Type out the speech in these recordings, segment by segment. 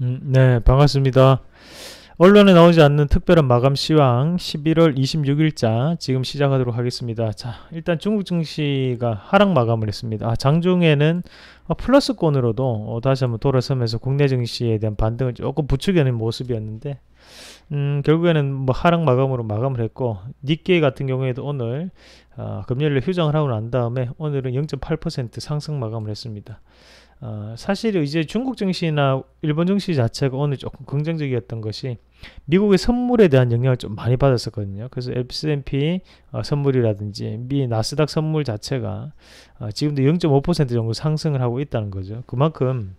음, 네, 반갑습니다. 언론에 나오지 않는 특별한 마감 시황 11월 26일자 지금 시작하도록 하겠습니다. 자, 일단 중국 증시가 하락 마감을 했습니다. 아, 장중에는 어, 플러스권으로도 어, 다시 한번 돌아서면서 국내 증시에 대한 반등을 조금 부추겨낸 모습이었는데 음, 결국에는 뭐 하락 마감으로 마감을 했고 니케이 같은 경우에도 오늘 어, 아, 금요일에 휴장을 하고 난 다음에 오늘은 0.8% 상승 마감을 했습니다. 어, 사실 이제 중국 증시나 일본 증시 자체가 오늘 조금 긍정적이었던 것이 미국의 선물에 대한 영향을 좀 많이 받았었거든요. 그래서 S&P 어, 선물이라든지 미 나스닥 선물 자체가 어, 지금도 0.5% 정도 상승을 하고 있다는 거죠. 그만큼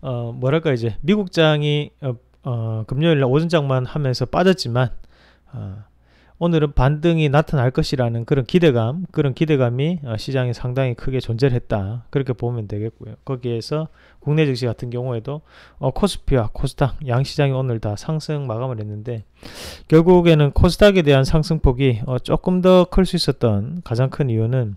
어, 뭐랄까 이제 미국장이 어, 어 금요일 날 오전장만 하면서 빠졌지만 어, 오늘은 반등이 나타날 것이라는 그런 기대감, 그런 기대감이 어, 시장에 상당히 크게 존재를 했다. 그렇게 보면 되겠고요. 거기에서 국내 증시 같은 경우에도 어, 코스피와 코스닥 양시장이 오늘 다 상승 마감을 했는데 결국에는 코스닥에 대한 상승폭이 어, 조금 더 클 수 있었던 가장 큰 이유는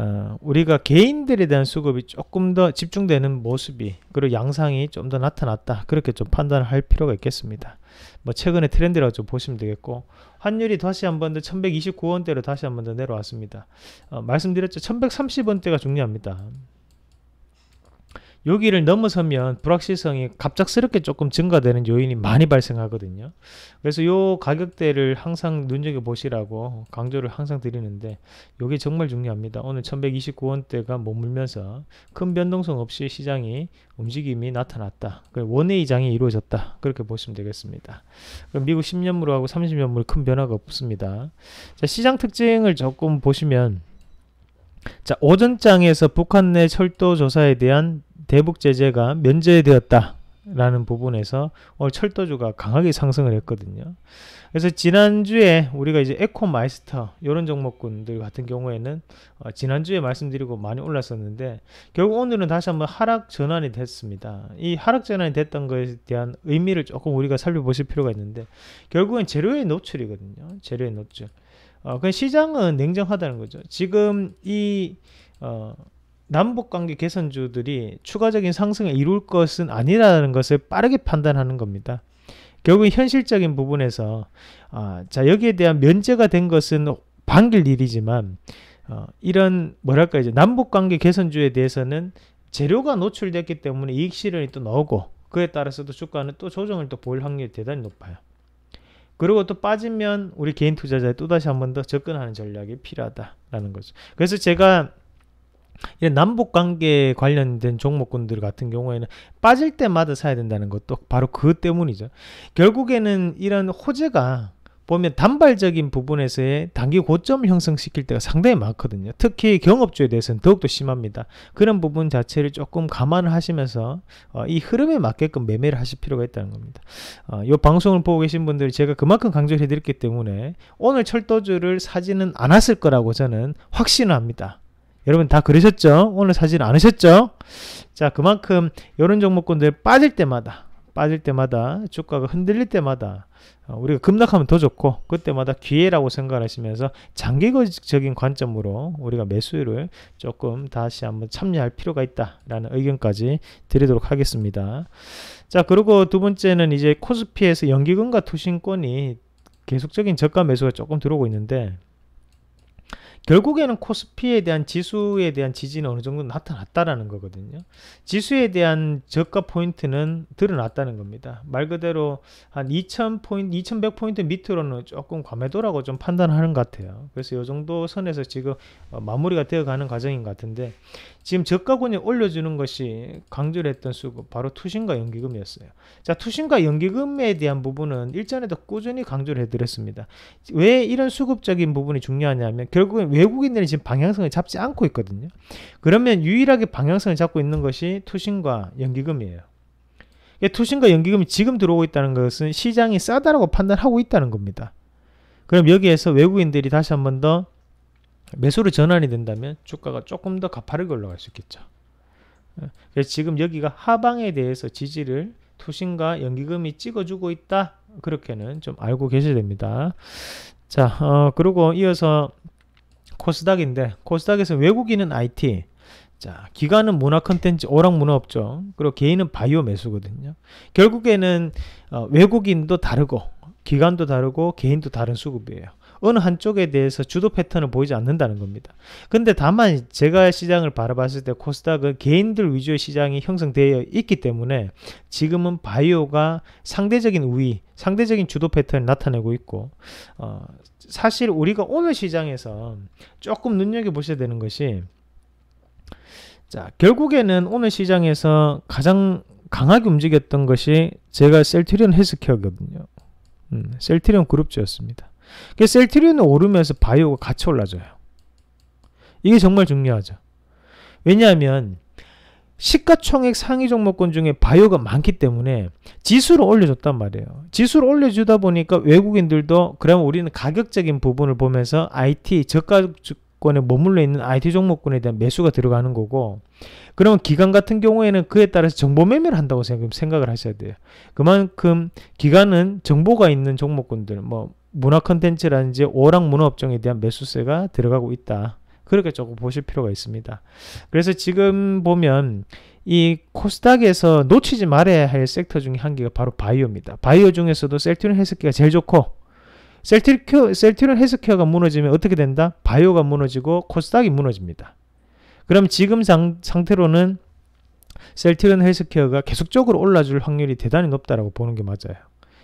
어, 우리가 개인들에 대한 수급이 조금 더 집중되는 모습이 그리고 양상이 좀 더 나타났다 그렇게 좀 판단을 할 필요가 있겠습니다 뭐 최근의 트렌드라고 좀 보시면 되겠고 환율이 다시 한 번 더 1129원대로 다시 한 번 더 내려왔습니다 어, 말씀드렸죠 1130원대가 중요합니다 여기를 넘어서면 불확실성이 갑작스럽게 조금 증가되는 요인이 많이 발생하거든요. 그래서 요 가격대를 항상 눈여겨 보시라고 강조를 항상 드리는데 요게 정말 중요합니다. 오늘 1129원대가 머물면서 큰 변동성 없이 시장이 움직임이 나타났다. 원의 이장이 이루어졌다. 그렇게 보시면 되겠습니다. 그럼 미국 10년물하고 30년물 큰 변화가 없습니다. 자, 시장 특징을 조금 보시면 자, 오전장에서 북한 내 철도 조사에 대한 대북 제재가 면제되었다라는 부분에서 오늘 철도주가 강하게 상승을 했거든요. 그래서 지난주에 우리가 이제 에코마이스터 이런 종목군들 같은 경우에는 어, 지난주에 말씀드리고 많이 올랐었는데 결국 오늘은 다시 한번 하락 전환이 됐습니다. 이 하락 전환이 됐던 것에 대한 의미를 조금 우리가 살펴보실 필요가 있는데 결국은 재료의 노출이거든요. 재료의 노출. 어, 그 시장은 냉정하다는 거죠. 지금 이 어, 남북관계 개선주들이 추가적인 상승을 이룰 것은 아니라는 것을 빠르게 판단하는 겁니다. 결국 현실적인 부분에서 아, 자 여기에 대한 면제가 된 것은 반길 일이지만 어, 이런 뭐랄까 이제 남북관계 개선주에 대해서는 재료가 노출됐기 때문에 이익 실현이 또 나오고 그에 따라서도 주가는 또 조정을 또 보일 확률이 대단히 높아요. 그리고 또 빠지면 우리 개인 투자자에 또다시 한 번 더 접근하는 전략이 필요하다라는 거죠. 그래서 제가 이런 남북 관계 관련된 종목군들 같은 경우에는 빠질 때마다 사야 된다는 것도 바로 그 때문이죠. 결국에는 이런 호재가 보면 단발적인 부분에서의 단기 고점을 형성시킬 때가 상당히 많거든요. 특히 경업주에 대해서는 더욱더 심합니다. 그런 부분 자체를 조금 감안을 하시면서 어, 이 흐름에 맞게끔 매매를 하실 필요가 있다는 겁니다. 어, 이 방송을 보고 계신 분들이 제가 그만큼 강조를 해드렸기 때문에 오늘 철도주를 사지는 않았을 거라고 저는 확신을 합니다. 여러분 다 그러셨죠? 오늘 사진 않으셨죠? 자 그만큼 이런 종목군들 빠질 때마다 빠질 때마다 주가가 흔들릴 때마다 어, 우리가 급락하면 더 좋고 그때마다 기회라고 생각 하시면서 장기적인 관점으로 우리가 매수를 조금 다시 한번 참여할 필요가 있다라는 의견까지 드리도록 하겠습니다. 자 그리고 두 번째는 이제 코스피에서 연기금과 투신권이 계속적인 저가 매수가 조금 들어오고 있는데 결국에는 코스피에 대한 지수에 대한 지지는 어느 정도 나타났다라는 거거든요. 지수에 대한 저가 포인트는 드러났다는 겁니다. 말 그대로 한 2000포인트, 2100포인트 밑으로는 조금 과매도라고 좀 판단하는 것 같아요. 그래서 이 정도 선에서 지금 어, 마무리가 되어가는 과정인 것 같은데 지금 저가군이 올려주는 것이 강조를 했던 수급, 바로 투신과 연기금이었어요. 자, 투신과 연기금에 대한 부분은 일전에도 꾸준히 강조를 해드렸습니다. 왜 이런 수급적인 부분이 중요하냐면 결국엔 외국인들이 지금 방향성을 잡지 않고 있거든요. 그러면 유일하게 방향성을 잡고 있는 것이 투신과 연기금이에요. 투신과 연기금이 지금 들어오고 있다는 것은 시장이 싸다라고 판단하고 있다는 겁니다. 그럼 여기에서 외국인들이 다시 한 번 더 매수로 전환이 된다면 주가가 조금 더 가파르게 올라갈 수 있겠죠. 그래서 지금 여기가 하방에 대해서 지지를 투신과 연기금이 찍어주고 있다. 그렇게는 좀 알고 계셔야 됩니다. 자, 어, 그리고 이어서 코스닥인데 코스닥에서 외국인은 IT 자 기관은 문화 컨텐츠 오락문화업종 그리고 개인은 바이오 매수거든요 결국에는 어, 외국인도 다르고 기관도 다르고 개인도 다른 수급이에요 어느 한쪽에 대해서 주도 패턴을 보이지 않는다는 겁니다. 근데 다만 제가 시장을 바라봤을 때 코스닥은 개인들 위주의 시장이 형성되어 있기 때문에 지금은 바이오가 상대적인 우위, 상대적인 주도 패턴을 나타내고 있고 어, 사실 우리가 오늘 시장에서 조금 눈여겨보셔야 되는 것이 자 결국에는 오늘 시장에서 가장 강하게 움직였던 것이 제가 셀트리온 헬스케어거든요. 음, 셀트리온 그룹주였습니다. 그러니까 셀트리온은 오르면서 바이오가 같이 올라줘요. 이게 정말 중요하죠. 왜냐하면 시가총액 상위 종목권 중에 바이오가 많기 때문에 지수를 올려줬단 말이에요. 지수를 올려주다 보니까 외국인들도 그러면 우리는 가격적인 부분을 보면서 IT 저가권에 머물러 있는 IT 종목권에 대한 매수가 들어가는 거고 그러면 기관 같은 경우에는 그에 따라서 정보 매매를 한다고 생각을 하셔야 돼요. 그만큼 기관은 정보가 있는 종목권들 뭐 문화 컨텐츠라든지 오락 문화업종에 대한 매수세가 들어가고 있다. 그렇게 조금 보실 필요가 있습니다. 그래서 지금 보면 이 코스닥에서 놓치지 말아야 할 섹터 중에 한 개가 바로 바이오입니다. 바이오 중에서도 셀트리온 헬스케가 어 제일 좋고 셀트리온 셀트리온 헬스케어가 무너지면 어떻게 된다? 바이오가 무너지고 코스닥이 무너집니다. 그럼 지금 상, 태로는 셀트리온 헬스케어가 계속적으로 올라줄 확률이 대단히 높다라고 보는 게 맞아요.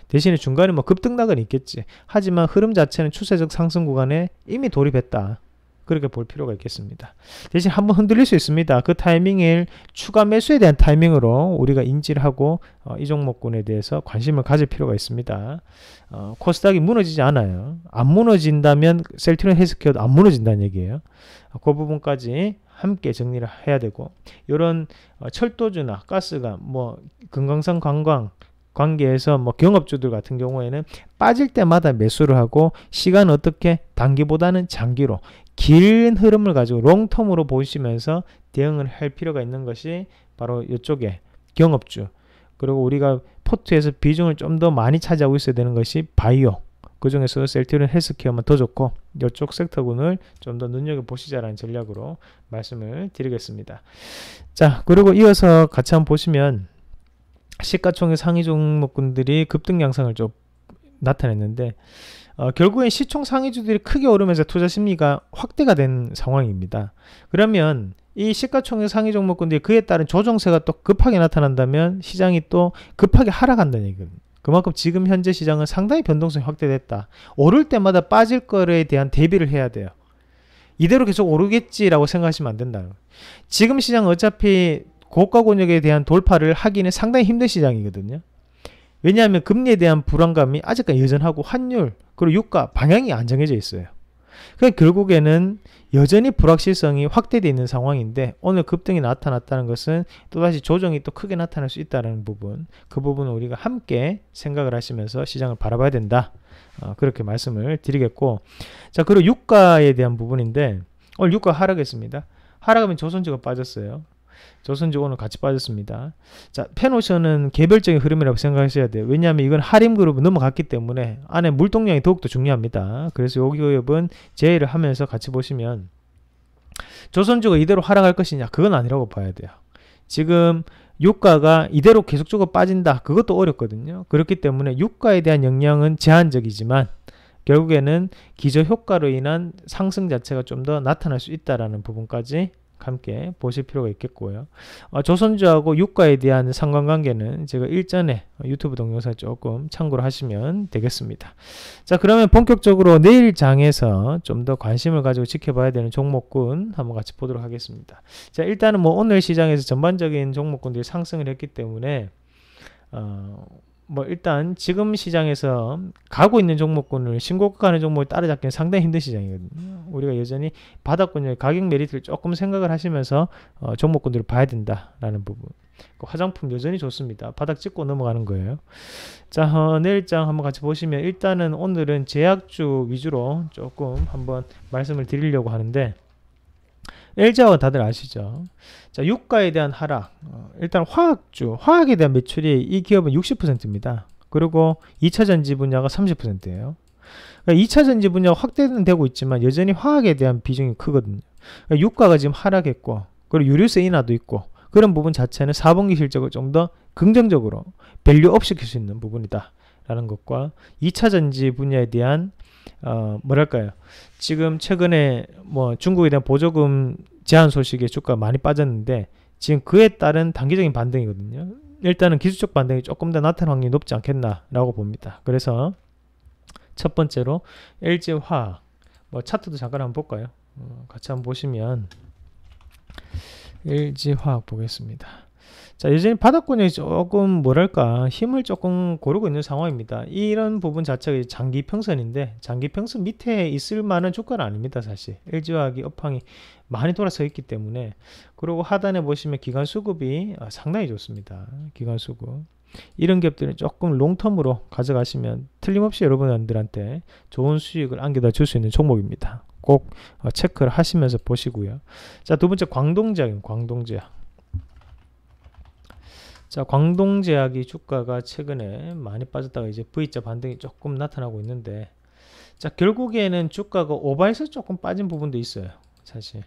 대신에 중간에 뭐 급등락은 있겠지. 하지만 흐름 자체는 추세적 상승 구간에 이미 돌입했다. 그렇게 볼 필요가 있겠습니다. 대신 한번 흔들릴 수 있습니다. 그 타이밍을 추가 매수에 대한 타이밍으로 우리가 인지를 하고 어, 이 종목군에 대해서 관심을 가질 필요가 있습니다. 어, 코스닥이 무너지지 않아요. 안 무너진다면 셀트리온 헬스케어도 안 무너진다는 얘기예요. 어, 그 부분까지 함께 정리를 해야 되고 이런 어, 철도주나 가스가 뭐 금강산 관광 관계에서 뭐 경업주들 같은 경우에는 빠질 때마다 매수를 하고 시간 어떻게 단기보다는 장기로 긴 흐름을 가지고 롱텀으로 보시면서 대응을 할 필요가 있는 것이 바로 이쪽에 경업주 그리고 우리가 포트에서 비중을 좀 더 많이 차지하고 있어야 되는 것이 바이오 그 중에서도 셀트리온 헬스케어만 더 좋고 이쪽 섹터군을 좀 더 눈여겨보시자라는 전략으로 말씀을 드리겠습니다. 자 그리고 이어서 같이 한번 보시면 시가총액 상위 종목군들이 급등 양상을 좀 나타냈는데 어, 결국엔 시총 상위주들이 크게 오르면서 투자 심리가 확대가 된 상황입니다. 그러면 이 시가총액 상위 종목군들이 그에 따른 조정세가 또 급하게 나타난다면 시장이 또 급하게 하락한다는 얘기입니다. 그만큼 지금 현재 시장은 상당히 변동성이 확대됐다. 오를 때마다 빠질 거에 대한 대비를 해야 돼요. 이대로 계속 오르겠지라고 생각하시면 안 된다. 지금 시장 어차피 고가 권역에 대한 돌파를 하기는 상당히 힘든 시장이거든요. 왜냐하면 금리에 대한 불안감이 아직까지 여전하고 환율 그리고 유가 방향이 안 정해져 있어요. 그러니까 결국에는 여전히 불확실성이 확대되어 있는 상황인데 오늘 급등이 나타났다는 것은 또다시 조정이 또 크게 나타날 수 있다는 부분 그 부분은 우리가 함께 생각을 하시면서 시장을 바라봐야 된다 어, 그렇게 말씀을 드리겠고 자 그리고 유가에 대한 부분인데 오늘 유가 하락했습니다 하락하면 조선주가 빠졌어요 조선조고는 같이 빠졌습니다. 자, 펜오션은 개별적인 흐름이라고 생각하셔야 돼요. 왜냐하면 이건 하림그룹은 넘어갔기 때문에 안에 물동량이 더욱더 중요합니다. 그래서 여기 기업은 제외를 하면서 같이 보시면 조선주가 이대로 하락할 것이냐? 그건 아니라고 봐야 돼요. 지금 유가가 이대로 계속적으로 빠진다. 그것도 어렵거든요. 그렇기 때문에 유가에 대한 영향은 제한적이지만 결국에는 기저 효과로 인한 상승 자체가 좀 더 나타날 수 있다라는 부분까지 함께 보실 필요가 있겠고요. 어, 조선주하고 유가에 대한 상관관계는 제가 일전에 유튜브 동영상 조금 참고를 하시면 되겠습니다. 자 그러면 본격적으로 내일 장에서 좀 더 관심을 가지고 지켜봐야 되는 종목군 한번 같이 보도록 하겠습니다. 자 일단은 뭐 오늘 시장에서 전반적인 종목군들이 상승을 했기 때문에 어, 뭐 일단 지금 시장에서 가고 있는 종목군을 신고가하는 종목을 따라잡기는 상당히 힘든 시장이거든요. 우리가 여전히 바닥권의 가격 메리트를 조금 생각을 하시면서 어, 종목군들을 봐야 된다라는 부분. 그 화장품 여전히 좋습니다. 바닥 찍고 넘어가는 거예요. 자, 어, 내일장 한번 같이 보시면 일단은 오늘은 제약주 위주로 조금 한번 말씀을 드리려고 하는데 엘 g 화학 다들 아시죠? 자, 유가에 대한 하락. 어, 일단 화학주, 화학에 대한 매출이 이 기업은 60%입니다. 그리고 2차 전지 분야가 30%예요. 그러니까 2차 전지 분야 확대는 되고 있지만 여전히 화학에 대한 비중이 크거든요. 그러니까 유가가 지금 하락했고 그리고 유류세 인하도 있고 그런 부분 자체는 4분기 실적을 좀 더 긍정적으로 밸류업 시킬 수 있는 부분이다. 라는 것과 2차 전지 분야에 대한 어, 뭐랄까요 지금 최근에 뭐 중국에 대한 보조금 제한 소식에 주가 많이 빠졌는데 지금 그에 따른 단기적인 반등이거든요 일단은 기술적 반등이 조금 더 나타날 확률이 높지 않겠나라고 봅니다 그래서 첫 번째로 LG화학 뭐 차트도 잠깐 한번 볼까요 어, 같이 한번 보시면 LG화학 보겠습니다 자, 여전히 바닥권이 조금 뭐랄까 힘을 조금 고르고 있는 상황입니다. 이런 부분 자체가 장기 평선인데 장기 평선 밑에 있을 만한 주가는 아닙니다. 사실 LG화학이 업황이 많이 돌아서 있기 때문에 그리고 하단에 보시면 기관 수급이 아, 상당히 좋습니다. 기관 수급 이런 기업들은 조금 롱텀으로 가져가시면 틀림없이 여러분들한테 좋은 수익을 안겨다 줄 수 있는 종목입니다. 꼭 어, 체크를 하시면서 보시고요. 자, 두 번째 광동제약, 광동제약. 자, 광동제약이 주가가 최근에 많이 빠졌다가 이제 V자 반등이 조금 나타나고 있는데 자, 결국에는 주가가 오바해서 조금 빠진 부분도 있어요. 사실.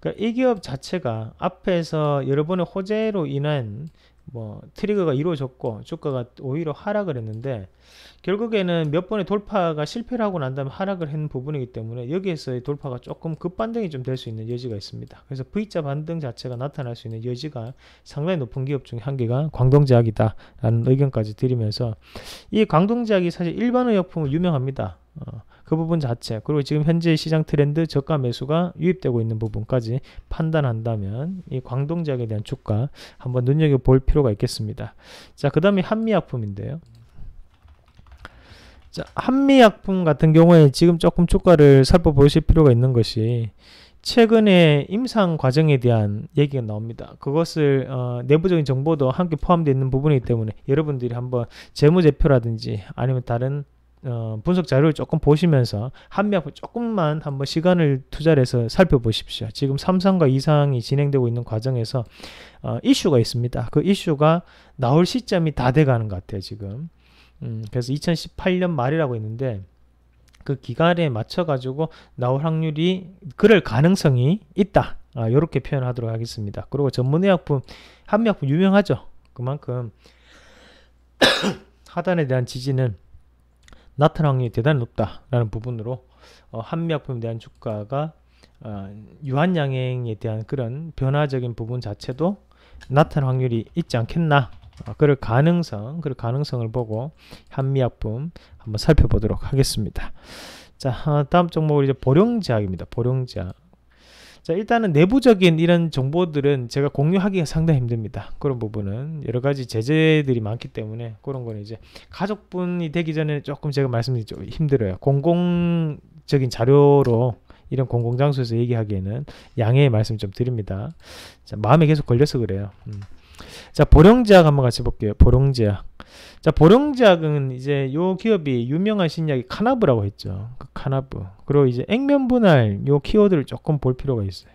그러니까 이 기업 자체가 앞에서 여러 번의 호재로 인한 뭐 트리거가 이루어졌고 주가가 오히려 하락을 했는데 결국에는 몇 번의 돌파가 실패를 하고 난 다음에 하락을 한 부분이기 때문에 여기에서의 돌파가 조금 급반등이 좀 될 수 있는 여지가 있습니다. 그래서 V자 반등 자체가 나타날 수 있는 여지가 상당히 높은 기업 중에 한 개가 광동제약이다라는 의견까지 드리면서 이 광동제약이 사실 일반 의약품은 유명합니다. 어, 그 부분 자체 그리고 지금 현재 시장 트렌드 저가 매수가 유입되고 있는 부분까지 판단한다면 이 광동 지역에 대한 주가 한번 눈여겨볼 필요가 있겠습니다. 자그 다음에 한미약품인데요. 자 한미약품 같은 경우에 지금 조금 주가를 살펴보실 필요가 있는 것이 최근에 임상 과정에 대한 얘기가 나옵니다. 그것을 어, 내부적인 정보도 함께 포함되어 있는 부분이기 때문에 여러분들이 한번 재무제표라든지 아니면 다른 어, 분석 자료를 조금 보시면서 한미학분 조금만 한번 시간을 투자 해서 살펴보십시오. 지금 삼상과이상이 진행되고 있는 과정에서 어, 이슈가 있습니다. 그 이슈가 나올 시점이 다 돼가는 것 같아요. 지금. 음, 그래서 2018년 말이라고 했는데 그 기간에 맞춰가지고 나올 확률이 그럴 가능성이 있다. 아, 이렇게 표현하도록 하겠습니다. 그리고 전문의약품, 한미약품 유명하죠. 그만큼 하단에 대한 지지는 나타날 확률이 대단히 높다라는 부분으로 어, 한미약품에 대한 주가가 어, 유한양행에 대한 그런 변화적인 부분 자체도 나타날 확률이 있지 않겠나 어, 그럴 가능성, 그럴 가능성을 보고 한미약품 한번 살펴보도록 하겠습니다. 자, 어, 다음 종목은 이제 보령제약입니다. 보령제약. 자 일단은 내부적인 이런 정보들은 제가 공유하기가 상당히 힘듭니다 그런 부분은 여러 가지 제재들이 많기 때문에 그런 거는 이제 가족분이 되기 전에 조금 제가 말씀드리기 좀 힘들어요 공공적인 자료로 이런 공공장소에서 얘기하기에는 양해의 말씀 좀 드립니다 자 마음에 계속 걸려서 그래요 음. 자 보령제약 한번 같이 볼게요 보령제약 자, 보령작은 이제 요 기업이 유명한 신약이 카나브라고 했죠. 그 카나브. 그리고 이제 액면 분할 요 키워드를 조금 볼 필요가 있어요.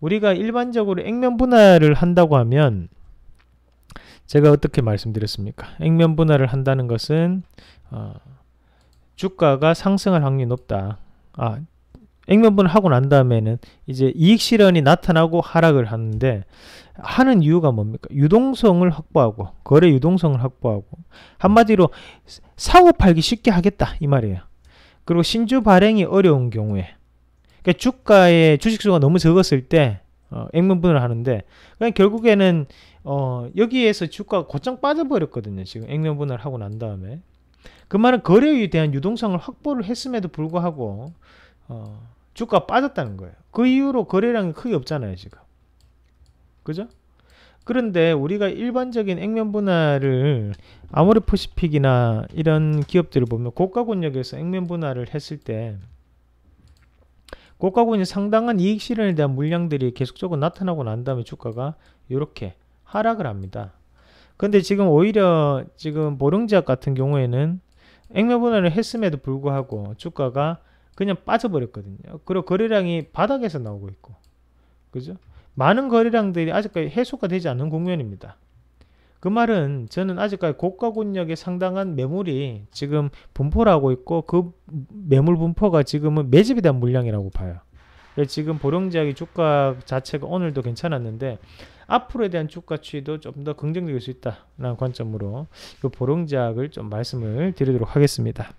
우리가 일반적으로 액면 분할을 한다고 하면 제가 어떻게 말씀드렸습니까? 액면 분할을 한다는 것은 어, 주가가 상승할 확률이 높다. 아, 액면분을 하고 난 다음에는 이제 이익 실현이 나타나고 하락을 하는데 하는 이유가 뭡니까? 유동성을 확보하고 거래 유동성을 확보하고 한마디로 사고 팔기 쉽게 하겠다 이 말이에요. 그리고 신주 발행이 어려운 경우에 그러니까 주가의 주식 수가 너무 적었을 때 어, 액면분을 하는데 그냥 결국에는 어, 여기에서 주가가 곧장 빠져버렸거든요. 지금 액면분을 하고 난 다음에 그 말은 거래에 대한 유동성을 확보를 했음에도 불구하고 어, 주가 빠졌다는 거예요. 그 이후로 거래량이 크게 없잖아요, 지금. 그죠? 그런데 우리가 일반적인 액면 분할을 아모레퍼시픽이나 이런 기업들을 보면 고가 권역에서 액면 분할을 했을 때 고가 권역 상당한 이익 실현에 대한 물량들이 계속적으로 나타나고 난 다음에 주가가 이렇게 하락을 합니다. 근데 지금 오히려 지금 보령지역 같은 경우에는 액면 분할을 했음에도 불구하고 주가가 그냥 빠져버렸거든요. 그리고 거래량이 바닥에서 나오고 있고. 그죠? 많은 거래량들이 아직까지 해소가 되지 않는 국면입니다. 그 말은 저는 아직까지 고가 권역에 상당한 매물이 지금 분포를 하고 있고 그 매물 분포가 지금은 매집에 대한 물량이라고 봐요. 지금 보령지역의 주가 자체가 오늘도 괜찮았는데 앞으로에 대한 주가 추이도 좀 더 긍정적일 수 있다라는 관점으로 그 보령지역을 좀 말씀을 드리도록 하겠습니다.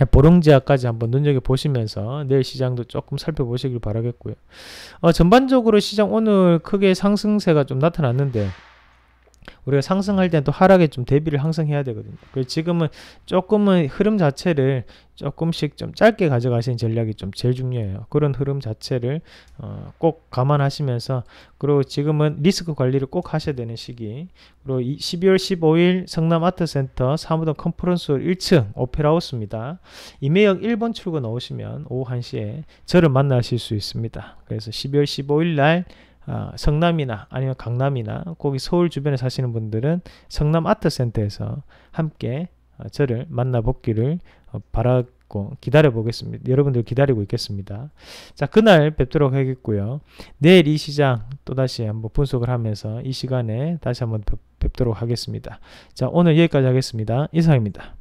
예, 보름지하까지 한번 눈여겨보시면서 내일 시장도 조금 살펴보시길 바라겠고요. 어, 전반적으로 시장 오늘 크게 상승세가 좀 나타났는데 우리가 상승할 때는 또 하락에 좀 대비를 항상 해야 되거든요. 그 지금은 조금은 흐름 자체를 조금씩 좀 짧게 가져가시는 전략이 좀 제일 중요해요. 그런 흐름 자체를 어꼭 감안하시면서 그리고 지금은 리스크 관리를 꼭 하셔야 되는 시기 그리고 12월 15일 성남 아트센터 사무동 컨퍼런스 1층 오페라하우스입니다. 이매역 1번 출구 나오시면 오후 1시에 저를 만나실 수 있습니다. 그래서 12월 15일 날 어, 성남이나 아니면 강남이나 거기 서울 주변에 사시는 분들은 성남 아트센터에서 함께 어, 저를 만나보기를 어, 바라고 기다려 보겠습니다. 여러분들 기다리고 있겠습니다. 자, 그날 뵙도록 하겠고요. 내일 이 시장 또다시 한번 분석을 하면서 이 시간에 다시 한번 뵙도록 하겠습니다. 자, 오늘 여기까지 하겠습니다. 이상입니다.